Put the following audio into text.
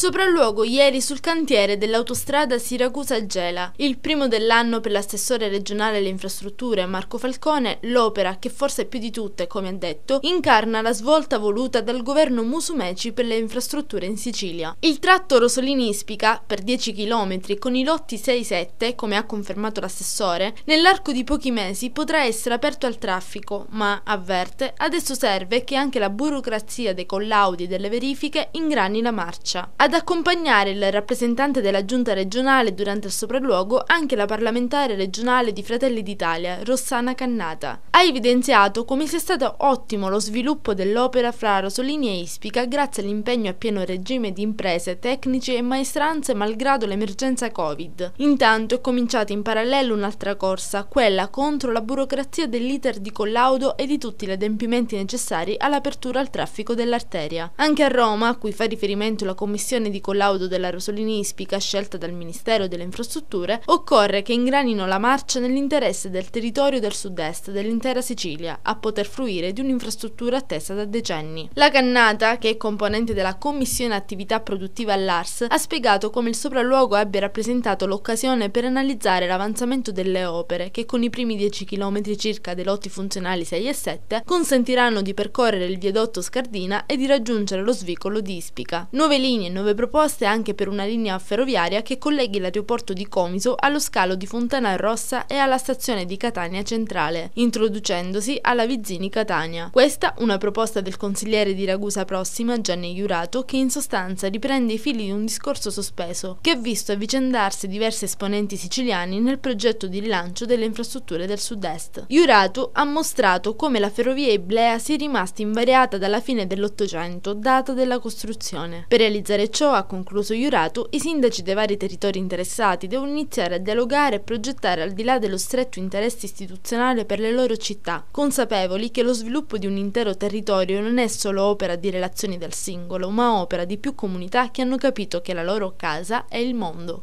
Sopralluogo ieri sul cantiere dell'autostrada Siracusa-Gela, il primo dell'anno per l'assessore regionale alle infrastrutture Marco Falcone, l'opera che forse più di tutte, come ha detto, incarna la svolta voluta dal governo Musumeci per le infrastrutture in Sicilia. Il tratto Rosolini-Ispica, per 10 km, con i lotti 6-7, come ha confermato l'assessore, nell'arco di pochi mesi potrà essere aperto al traffico, ma, avverte, adesso serve che anche la burocrazia dei collaudi e delle verifiche ingrani la marcia. Ad ad accompagnare il rappresentante della giunta regionale durante il sopralluogo anche la parlamentare regionale di Fratelli d'Italia, Rossana Cannata. Ha evidenziato come sia stato ottimo lo sviluppo dell'opera fra Rosolini e Ispica grazie all'impegno a pieno regime di imprese, tecnici e maestranze malgrado l'emergenza Covid. Intanto è cominciata in parallelo un'altra corsa, quella contro la burocrazia dell'iter di collaudo e di tutti gli adempimenti necessari all'apertura al traffico dell'arteria. Anche a Roma, a cui fa riferimento la Commissione operazione di collaudo della dell'aerosolinistica scelta dal Ministero delle Infrastrutture, occorre che ingranino la marcia nell'interesse del territorio del sud-est dell'intera Sicilia a poter fruire di un'infrastruttura attesa da decenni. La Cannata, che è componente della Commissione Attività Produttiva all'ARS, ha spiegato come il sopralluogo abbia rappresentato l'occasione per analizzare l'avanzamento delle opere che con i primi 10 km circa dei lotti funzionali 6 e 7 consentiranno di percorrere il viadotto Scardina e di raggiungere lo svicolo di Ispica. Nuove linee e nuove nuove proposte anche per una linea ferroviaria che colleghi l'aeroporto di Comiso allo scalo di Fontana Rossa e alla stazione di Catania Centrale, introducendosi alla Vizzini Catania. Questa una proposta del consigliere di Ragusa Prossima Gianni Iurato che in sostanza riprende i fili di un discorso sospeso che ha visto avvicendarsi diversi esponenti siciliani nel progetto di rilancio delle infrastrutture del sud-est. Iurato ha mostrato come la ferrovia Iblea sia rimasta invariata dalla fine dell'Ottocento, data della costruzione. Per realizzare ciò ciò, ha concluso Iurato, i sindaci dei vari territori interessati devono iniziare a dialogare e progettare al di là dello stretto interesse istituzionale per le loro città, consapevoli che lo sviluppo di un intero territorio non è solo opera di relazioni del singolo, ma opera di più comunità che hanno capito che la loro casa è il mondo.